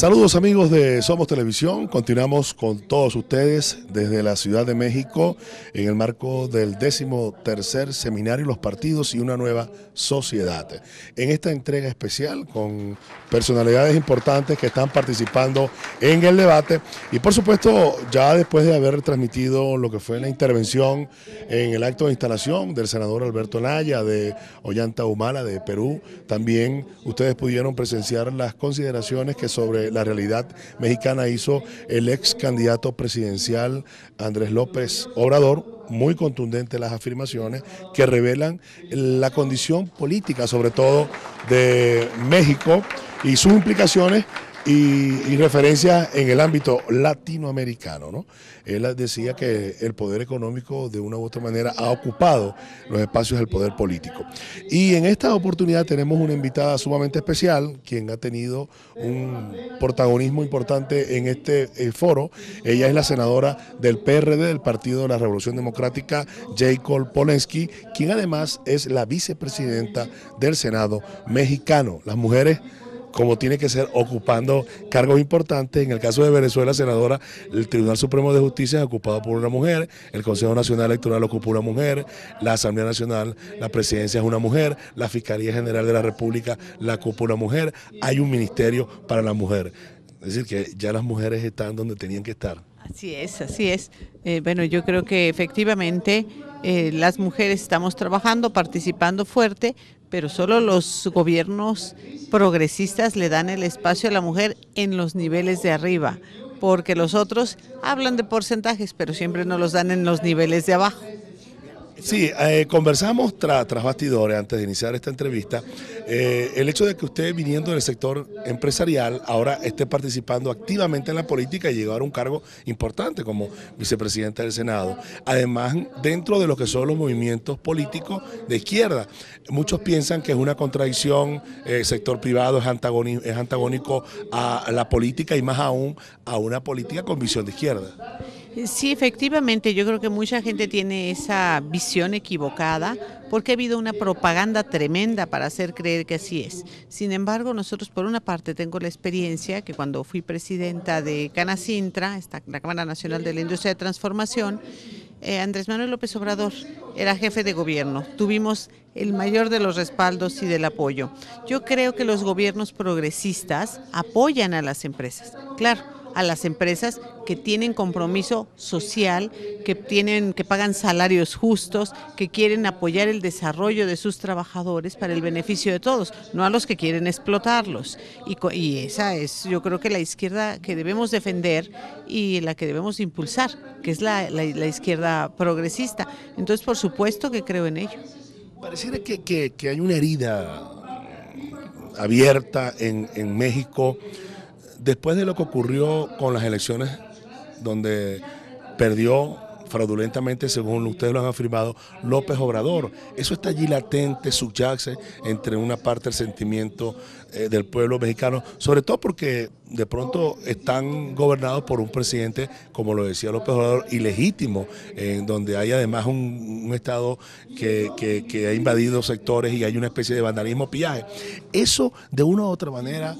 Saludos amigos de Somos Televisión, continuamos con todos ustedes desde la Ciudad de México en el marco del décimo tercer seminario Los Partidos y una nueva sociedad. En esta entrega especial con personalidades importantes que están participando en el debate y por supuesto ya después de haber transmitido lo que fue la intervención en el acto de instalación del senador Alberto Naya de Ollanta Humala de Perú, también ustedes pudieron presenciar las consideraciones que sobre la realidad mexicana hizo el ex candidato presidencial Andrés López Obrador, muy contundente las afirmaciones que revelan la condición política, sobre todo de México, y sus implicaciones y, referencia en el ámbito latinoamericano. ¿no? Él decía que el poder económico de una u otra manera ha ocupado los espacios del poder político. Y en esta oportunidad tenemos una invitada sumamente especial, quien ha tenido un protagonismo importante en este eh, foro. Ella es la senadora del PRD, del Partido de la Revolución Democrática, Jacob Polensky, quien además es la vicepresidenta del Senado mexicano. Las mujeres como tiene que ser, ocupando cargos importantes. En el caso de Venezuela, senadora, el Tribunal Supremo de Justicia es ocupado por una mujer, el Consejo Nacional Electoral ocupa una mujer, la Asamblea Nacional, la presidencia es una mujer, la Fiscalía General de la República la ocupa una mujer, hay un ministerio para la mujer. Es decir, que ya las mujeres están donde tenían que estar. Así es, así es. Eh, bueno, yo creo que efectivamente eh, las mujeres estamos trabajando, participando fuerte, pero solo los gobiernos progresistas le dan el espacio a la mujer en los niveles de arriba, porque los otros hablan de porcentajes, pero siempre no los dan en los niveles de abajo. Sí, eh, conversamos tras bastidores antes de iniciar esta entrevista. Eh, el hecho de que usted viniendo del sector empresarial ahora esté participando activamente en la política y llegó a un cargo importante como vicepresidente del Senado. Además, dentro de lo que son los movimientos políticos de izquierda, muchos piensan que es una contradicción, eh, el sector privado es es antagónico a la política y más aún a una política con visión de izquierda. Sí, efectivamente, yo creo que mucha gente tiene esa visión equivocada porque ha habido una propaganda tremenda para hacer creer que así es. Sin embargo, nosotros por una parte tengo la experiencia que cuando fui presidenta de Canacintra, esta, la Cámara Nacional de la Industria de Transformación, eh, Andrés Manuel López Obrador era jefe de gobierno. Tuvimos el mayor de los respaldos y del apoyo. Yo creo que los gobiernos progresistas apoyan a las empresas. Claro a las empresas que tienen compromiso social, que tienen que pagan salarios justos, que quieren apoyar el desarrollo de sus trabajadores para el beneficio de todos, no a los que quieren explotarlos. Y, esa es, yo creo que la izquierda que debemos defender y la que debemos impulsar, que es la, izquierda progresista. Entonces, por supuesto que creo en ello. Pareciera que, hay una herida abierta en México Después de lo que ocurrió con las elecciones donde perdió fraudulentamente, según ustedes lo han afirmado, López Obrador. Eso está allí latente, subyace entre una parte del sentimiento eh, del pueblo mexicano, sobre todo porque de pronto están gobernados por un presidente, como lo decía López Obrador, ilegítimo, en donde hay además un, Estado que, que ha invadido sectores y hay una especie de vandalismo, pillaje. Eso, de una u otra manera,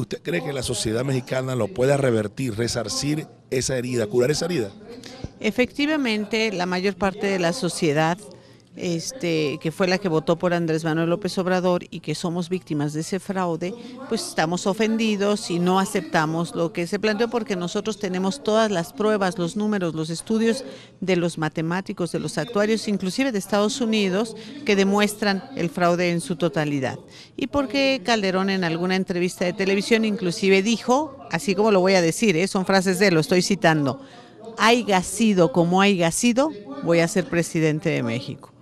¿Usted cree que la sociedad mexicana lo pueda revertir, resarcir esa herida, curar esa herida? Efectivamente, la mayor parte de la sociedad este, que fue la que votó por Andrés Manuel López Obrador y que somos víctimas de ese fraude, pues estamos ofendidos y no aceptamos lo que se planteó porque nosotros tenemos todas las pruebas, los números, los estudios de los matemáticos, de los actuarios, inclusive de Estados Unidos, que demuestran el fraude en su totalidad. Y porque Calderón en alguna entrevista de televisión inclusive dijo, así como lo voy a decir, ¿eh? son frases de él, lo estoy citando, haiga sido como haya sido, voy a ser presidente de México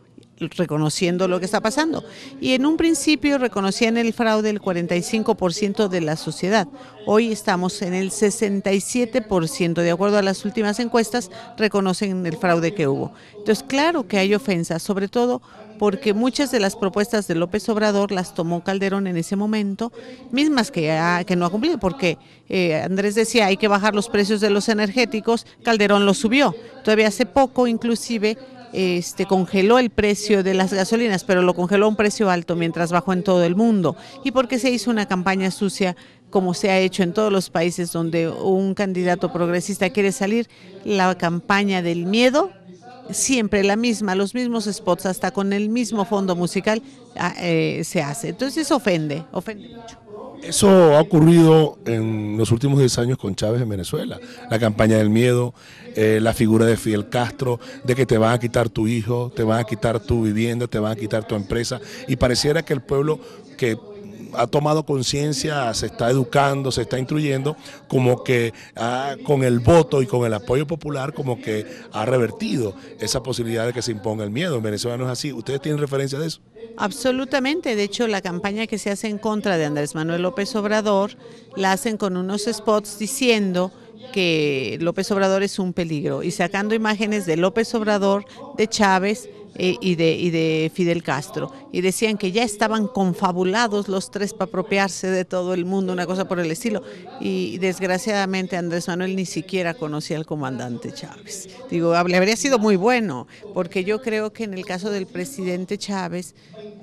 reconociendo lo que está pasando. Y en un principio reconocían el fraude el 45% de la sociedad. Hoy estamos en el 67%, de acuerdo a las últimas encuestas, reconocen el fraude que hubo. Entonces, claro que hay ofensas, sobre todo porque muchas de las propuestas de López Obrador las tomó Calderón en ese momento, mismas que, que no ha cumplido, porque eh, Andrés decía hay que bajar los precios de los energéticos, Calderón los subió. Todavía hace poco, inclusive, este, congeló el precio de las gasolinas, pero lo congeló a un precio alto mientras bajó en todo el mundo. Y porque se hizo una campaña sucia como se ha hecho en todos los países donde un candidato progresista quiere salir, la campaña del miedo, siempre la misma, los mismos spots, hasta con el mismo fondo musical ah, eh, se hace. Entonces ofende, ofende mucho. Eso ha ocurrido en los últimos 10 años con Chávez en Venezuela. La campaña del miedo, eh, la figura de Fidel Castro, de que te van a quitar tu hijo, te van a quitar tu vivienda, te van a quitar tu empresa. Y pareciera que el pueblo que ha tomado conciencia, se está educando, se está instruyendo, como que ah, con el voto y con el apoyo popular, como que ha revertido esa posibilidad de que se imponga el miedo. En Venezuela no es así. ¿Ustedes tienen referencia de eso? Absolutamente. De hecho, la campaña que se hace en contra de Andrés Manuel López Obrador la hacen con unos spots diciendo que López Obrador es un peligro y sacando imágenes de López Obrador, de Chávez eh, y de Fidel Castro y decían que ya estaban confabulados los tres para apropiarse de todo el mundo, una cosa por el estilo. Y desgraciadamente Andrés Manuel ni siquiera conocía al comandante Chávez. Digo, habría sido muy bueno, porque yo creo que en el caso del presidente Chávez,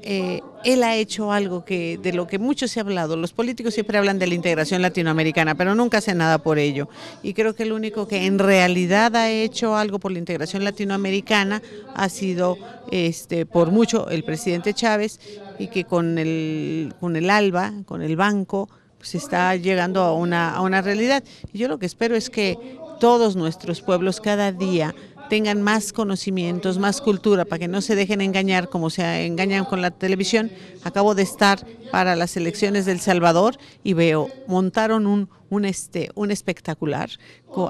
eh, él ha hecho algo que de lo que mucho se ha hablado. Los políticos siempre hablan de la integración latinoamericana, pero nunca hace nada por ello. Y creo que el único que en realidad ha hecho algo por la integración latinoamericana ha sido, este, por mucho, el presidente Chávez y que con el, con el ALBA, con el banco, se pues, está llegando a una, a una realidad. Y yo lo que espero es que todos nuestros pueblos cada día tengan más conocimientos, más cultura, para que no se dejen engañar como se engañan con la televisión. Acabo de estar para las elecciones del Salvador y veo, montaron un un, este, un espectacular,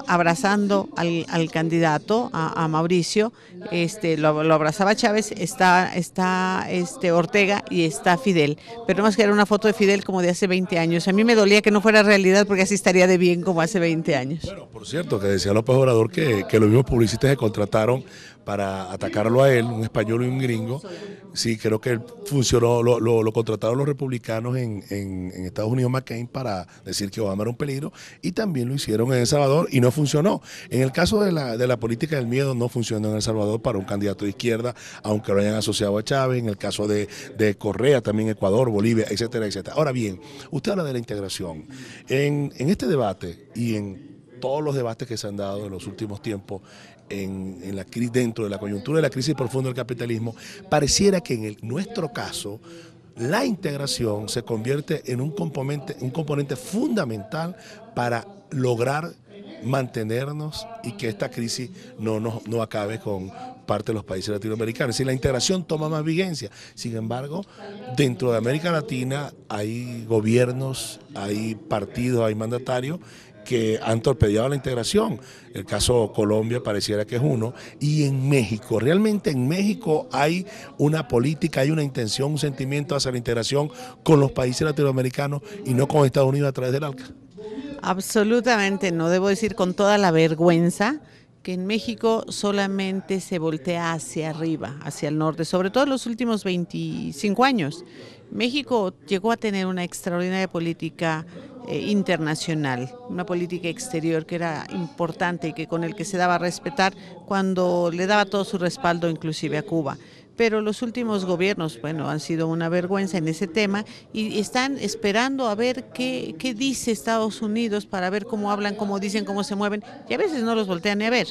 abrazando al, candidato, a, Mauricio, este, lo, abrazaba Chávez, está, está este, Ortega y está Fidel, pero más que era una foto de Fidel como de hace 20 años. A mí me dolía que no fuera realidad porque así estaría de bien como hace 20 años. Bueno, por cierto, que decía López Obrador que, los mismos publicistas se contrataron para atacarlo a él, un español y un gringo. Sí, creo que funcionó, lo, contrataron los republicanos en, en Estados Unidos, McCain, para decir que Obama era un peligro y también lo hicieron en El Salvador y no funcionó. En el caso de la, de la política del miedo no funcionó en El Salvador para un candidato de izquierda, aunque lo hayan asociado a Chávez, en el caso de, Correa, también Ecuador, Bolivia, etcétera, etcétera. Ahora bien, usted habla de la integración. En, este debate y en todos los debates que se han dado en los últimos tiempos, en, la la, dentro de la coyuntura de la crisis profunda del capitalismo, pareciera que en el, nuestro caso la integración se convierte en un componente, un componente fundamental para lograr mantenernos y que esta crisis no, no, acabe con parte de los países latinoamericanos. y la integración toma más vigencia, sin embargo, dentro de América Latina hay gobiernos, hay partidos, hay mandatarios que han torpedeado la integración. El caso Colombia pareciera que es uno. Y en México, realmente en México hay una política, hay una intención, un sentimiento hacia la integración con los países latinoamericanos y no con Estados Unidos a través del ALCA. Absolutamente, no debo decir con toda la vergüenza que en México solamente se voltea hacia arriba, hacia el norte, sobre todo en los últimos 25 años. México llegó a tener una extraordinaria política eh, internacional, una política exterior que era importante y que con el que se daba a respetar cuando le daba todo su respaldo inclusive a Cuba. Pero los últimos gobiernos, bueno, han sido una vergüenza en ese tema y están esperando a ver qué, qué dice Estados Unidos para ver cómo hablan, cómo dicen, cómo se mueven y a veces no los voltean ni a ver.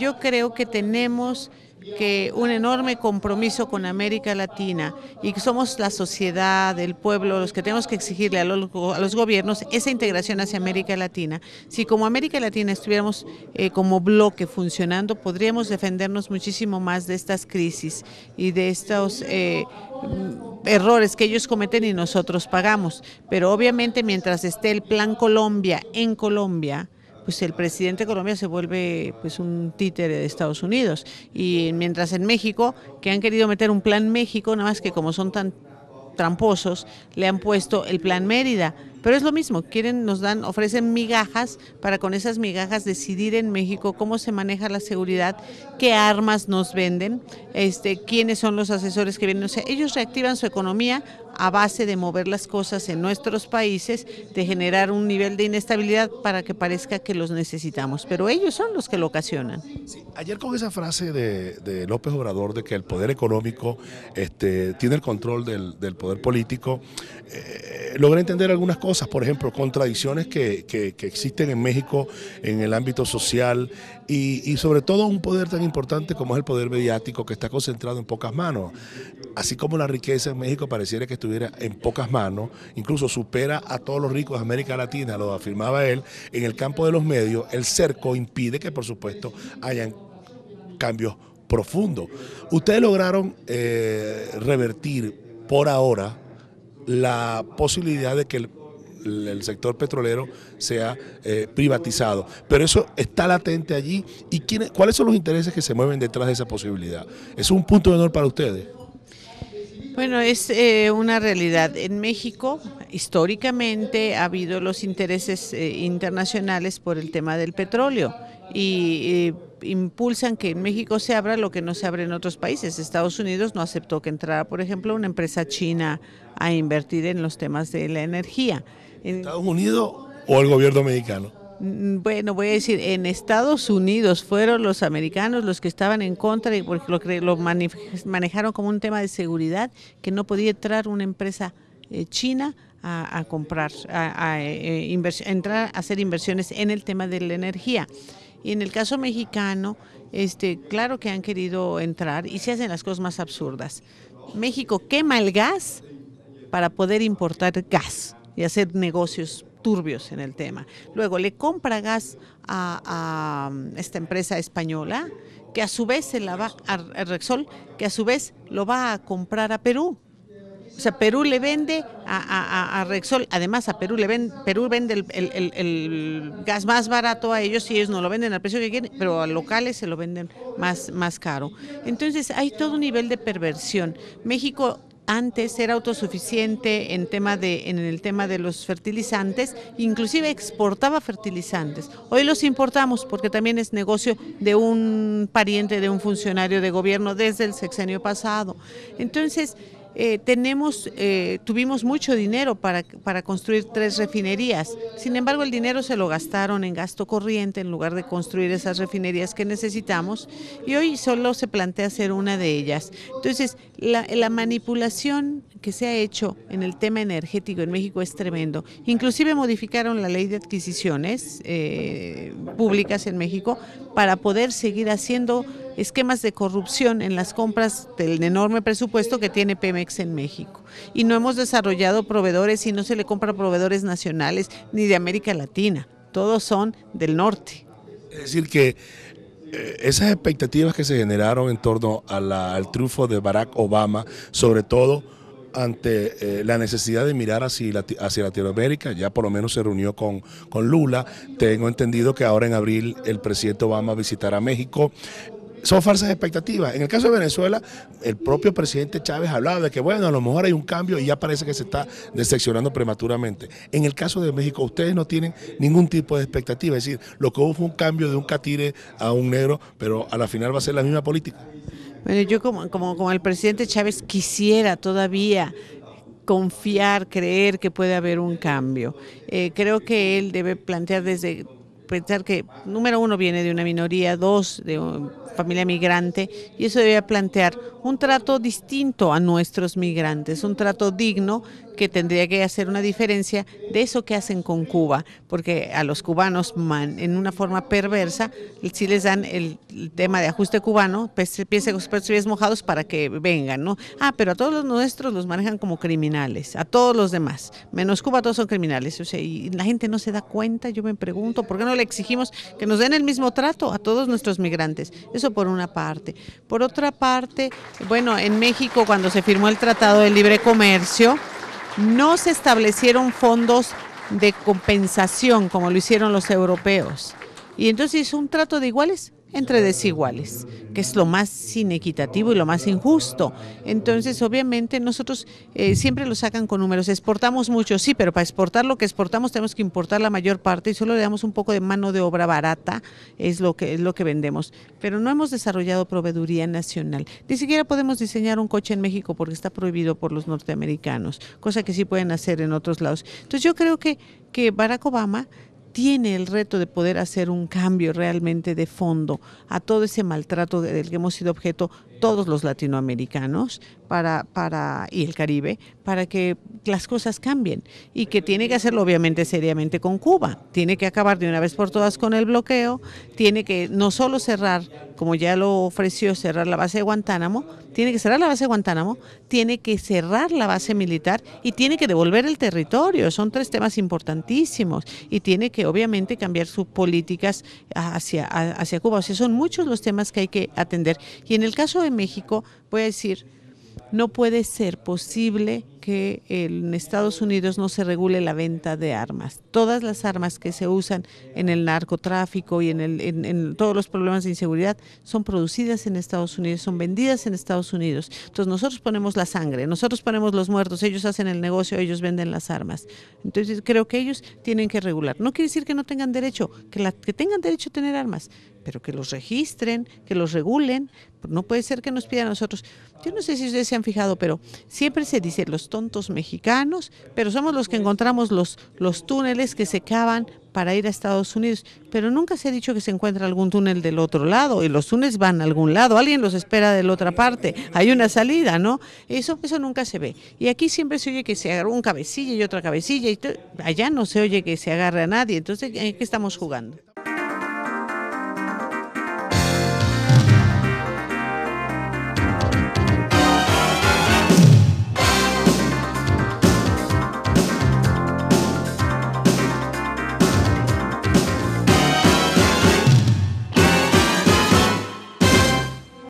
Yo creo que tenemos que un enorme compromiso con América Latina y que somos la sociedad, el pueblo, los que tenemos que exigirle a los, gobiernos esa integración hacia América Latina. Si como América Latina estuviéramos eh, como bloque funcionando, podríamos defendernos muchísimo más de estas crisis y de estos... Eh, mm, errores que ellos cometen y nosotros pagamos. Pero obviamente mientras esté el Plan Colombia en Colombia, pues el presidente de Colombia se vuelve pues un títere de Estados Unidos. Y mientras en México, que han querido meter un plan México, nada más que como son tan tramposos, le han puesto el plan Mérida. Pero es lo mismo, quieren, nos dan, ofrecen migajas para con esas migajas decidir en México cómo se maneja la seguridad, qué armas nos venden, este, quiénes son los asesores que vienen. O sea, ellos reactivan su economía a base de mover las cosas en nuestros países, de generar un nivel de inestabilidad para que parezca que los necesitamos. Pero ellos son los que lo ocasionan. ayer con esa frase de, López Obrador de que el poder económico este, tiene el control del, poder político, eh, logré entender algunas cosas, por ejemplo, contradicciones que, existen en México en el ámbito social y, y sobre todo un poder tan importante como es el poder mediático que está concentrado en pocas manos. Así como la riqueza en México pareciera que estuviera en pocas manos, incluso supera a todos los ricos de América Latina, lo afirmaba él, en el campo de los medios, el cerco impide que por supuesto hayan cambios profundos. Ustedes lograron eh, revertir por ahora la posibilidad de que el sector petrolero sea eh, privatizado. Pero eso está latente allí. ¿Y cuáles son los intereses que se mueven detrás de esa posibilidad? Es un punto de honor para ustedes. Bueno, es eh, una realidad. En México, históricamente, ha habido los intereses eh, internacionales por el tema del petróleo y eh, impulsan que en México se abra lo que no se abre en otros países. Estados Unidos no aceptó que entrara, por ejemplo, una empresa china a invertir en los temas de la energía. En... Estados Unidos o el gobierno mexicano. Mm, bueno, voy a decir, en Estados Unidos fueron los americanos los que estaban en contra y porque lo, lo manejaron como un tema de seguridad, que no podía entrar una empresa eh, china a, comprar, a, eh, entrar a hacer inversiones en el tema de la energía. Y en el caso mexicano, este, claro que han querido entrar y se hacen las cosas más absurdas. México quema el gas para poder importar gas y hacer negocios turbios en el tema. Luego le compra gas a, esta empresa española, que a su vez se la va a, Rexol, que a su vez lo va a comprar a Perú. O sea, Perú le vende a, Rexol, además a Perú le ven, Perú vende el, gas más barato a ellos y ellos no lo venden al precio que quieren, pero a locales se lo venden más, más caro. Entonces hay todo un nivel de perversión. México antes era autosuficiente en, tema de, en el tema de los fertilizantes, inclusive exportaba fertilizantes. Hoy los importamos porque también es negocio de un pariente, de un funcionario de gobierno desde el sexenio pasado. Entonces, eh, tenemos, eh, tuvimos mucho dinero para, para construir tres refinerías. Sin embargo, el dinero se lo gastaron en gasto corriente en lugar de construir esas refinerías que necesitamos y hoy solo se plantea hacer una de ellas. Entonces, la, manipulación que se ha hecho en el tema energético en México es tremendo. Inclusive modificaron la ley de adquisiciones eh, públicas en México para poder seguir haciendo esquemas de corrupción en las compras del enorme presupuesto que tiene Pemex en México. Y no hemos desarrollado proveedores y no se le compra proveedores nacionales ni de América Latina, todos son del norte. Es decir, que eh, esas expectativas que se generaron en torno al triunfo de Barack Obama, sobre todo ante eh, la necesidad de mirar hacia, hacia, Latinoamérica, ya por lo menos se reunió con, con Lula, tengo entendido que ahora en abril el presidente Obama visitará México, son falsas expectativas. En el caso de Venezuela, el propio presidente Chávez hablaba de que, bueno, a lo mejor hay un cambio y ya parece que se está decepcionando prematuramente. En el caso de México, ustedes no tienen ningún tipo de expectativa. Es decir, lo que hubo fue un cambio de un catire a un negro, pero a la final va a ser la misma política. Bueno, yo como, como, el presidente Chávez quisiera todavía confiar, creer que puede haber un cambio. Eh, creo que él debe plantear desde pensar que, número uno, viene de una minoría, dos, de una familia migrante, y eso debía plantear un trato distinto a nuestros migrantes, un trato digno que tendría que hacer una diferencia de eso que hacen con Cuba, porque a los cubanos en una forma perversa si les dan el tema de ajuste cubano, que los pies mojados para que vengan, ¿no? Ah, pero a todos los nuestros los manejan como criminales, a todos los demás, menos Cuba todos son criminales, o sea, y la gente no se da cuenta, yo me pregunto, ¿por qué no le exigimos que nos den el mismo trato a todos nuestros migrantes? Eso por una parte. Por otra parte, bueno, en México cuando se firmó el Tratado de Libre Comercio, no se establecieron fondos de compensación como lo hicieron los europeos. Y entonces un trato de iguales entre desiguales, que es lo más inequitativo y lo más injusto. Entonces, obviamente, nosotros eh, siempre lo sacan con números. Exportamos mucho, sí, pero para exportar lo que exportamos tenemos que importar la mayor parte y solo le damos un poco de mano de obra barata, es lo que, es lo que vendemos. Pero no hemos desarrollado proveeduría nacional. Ni siquiera podemos diseñar un coche en México porque está prohibido por los norteamericanos, cosa que sí pueden hacer en otros lados. Entonces, yo creo que, que Barack Obama tiene el reto de poder hacer un cambio realmente de fondo a todo ese maltrato del que hemos sido objeto todos los latinoamericanos para, para, y el Caribe para que las cosas cambien y que tiene que hacerlo obviamente seriamente con Cuba. Tiene que acabar de una vez por todas con el bloqueo, tiene que no solo cerrar, como ya lo ofreció, cerrar la base de Guantánamo, tiene que cerrar la base de Guantánamo, tiene que cerrar la base militar y tiene que devolver el territorio. Son tres temas importantísimos y tiene que obviamente cambiar sus políticas hacia, hacia Cuba. O sea, son muchos los temas que hay que atender. Y en el caso de México, voy a decir no puede ser posible que en Estados Unidos no se regule la venta de armas. Todas las armas que se usan en el narcotráfico y en, todos los problemas de inseguridad son producidas en Estados Unidos, son vendidas en Estados Unidos. Entonces nosotros ponemos la sangre, nosotros ponemos los muertos, ellos hacen el negocio, ellos venden las armas. Entonces creo que ellos tienen que regular. No quiere decir que no tengan derecho, que, que tengan derecho a tener armas, pero que los registren, que los regulen. No puede ser que nos pidan a nosotros. Yo no sé si ustedes se han fijado, pero siempre se dice los tontos mexicanos, pero somos los que encontramos los, los túneles que se cavan para ir a Estados Unidos, pero nunca se ha dicho que se encuentra algún túnel del otro lado y los túneles van a algún lado, alguien los espera de la otra parte, hay una salida, ¿no? Eso eso nunca se ve. Y aquí siempre se oye que se agarra un cabecilla y otra cabecilla y allá no se oye que se agarre a nadie, entonces ¿en qué estamos jugando?